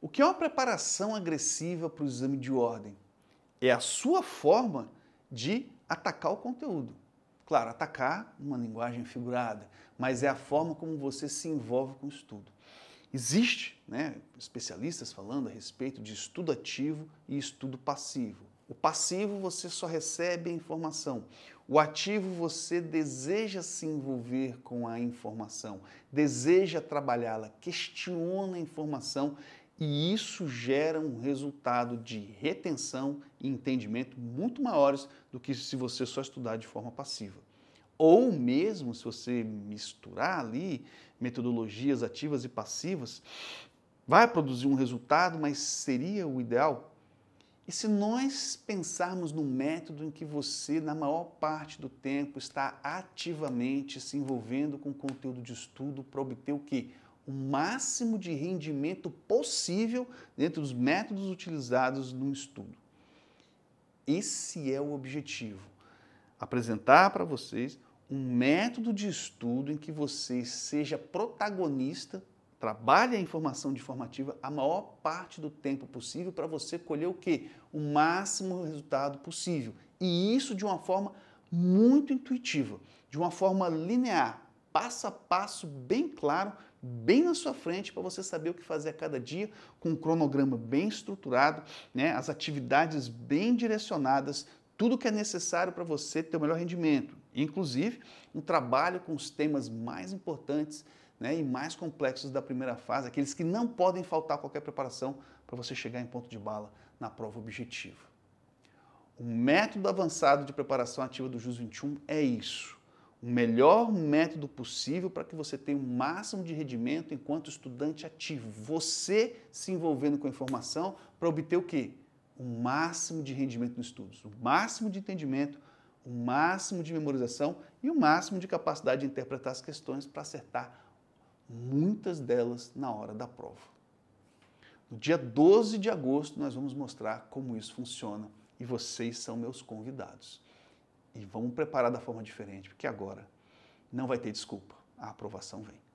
O que é uma preparação agressiva para o exame de ordem? É a sua forma de atacar o conteúdo. Claro, atacar uma linguagem figurada, mas é a forma como você se envolve com o estudo. Existe, né, especialistas falando a respeito de estudo ativo e estudo passivo. O passivo você só recebe a informação. O ativo você deseja se envolver com a informação, deseja trabalhá-la, questiona a informação e isso gera um resultado de retenção e entendimento muito maiores do que se você só estudar de forma passiva. Ou mesmo se você misturar ali metodologias ativas e passivas, vai produzir um resultado, mas seria o ideal? E se nós pensarmos no método em que você, na maior parte do tempo, está ativamente se envolvendo com conteúdo de estudo para obter o quê? o máximo de rendimento possível dentro dos métodos utilizados no estudo. Esse é o objetivo: apresentar para vocês um método de estudo em que você seja protagonista, trabalhe a informação de formativa a maior parte do tempo possível para você colher o que? O máximo resultado possível. E isso de uma forma muito intuitiva, de uma forma linear, passo a passo bem claro bem na sua frente para você saber o que fazer a cada dia, com um cronograma bem estruturado, né? as atividades bem direcionadas, tudo que é necessário para você ter o melhor rendimento, inclusive um trabalho com os temas mais importantes né, e mais complexos da primeira fase, aqueles que não podem faltar qualquer preparação para você chegar em ponto de bala na prova objetiva. O método avançado de preparação ativa do JUS 21 é isso o melhor método possível para que você tenha o máximo de rendimento enquanto estudante ativo. Você se envolvendo com a informação para obter o quê? O máximo de rendimento nos estudos, o máximo de entendimento, o máximo de memorização e o máximo de capacidade de interpretar as questões para acertar muitas delas na hora da prova. No dia 12 de agosto nós vamos mostrar como isso funciona e vocês são meus convidados e vamos preparar da forma diferente, porque agora não vai ter desculpa. A aprovação vem.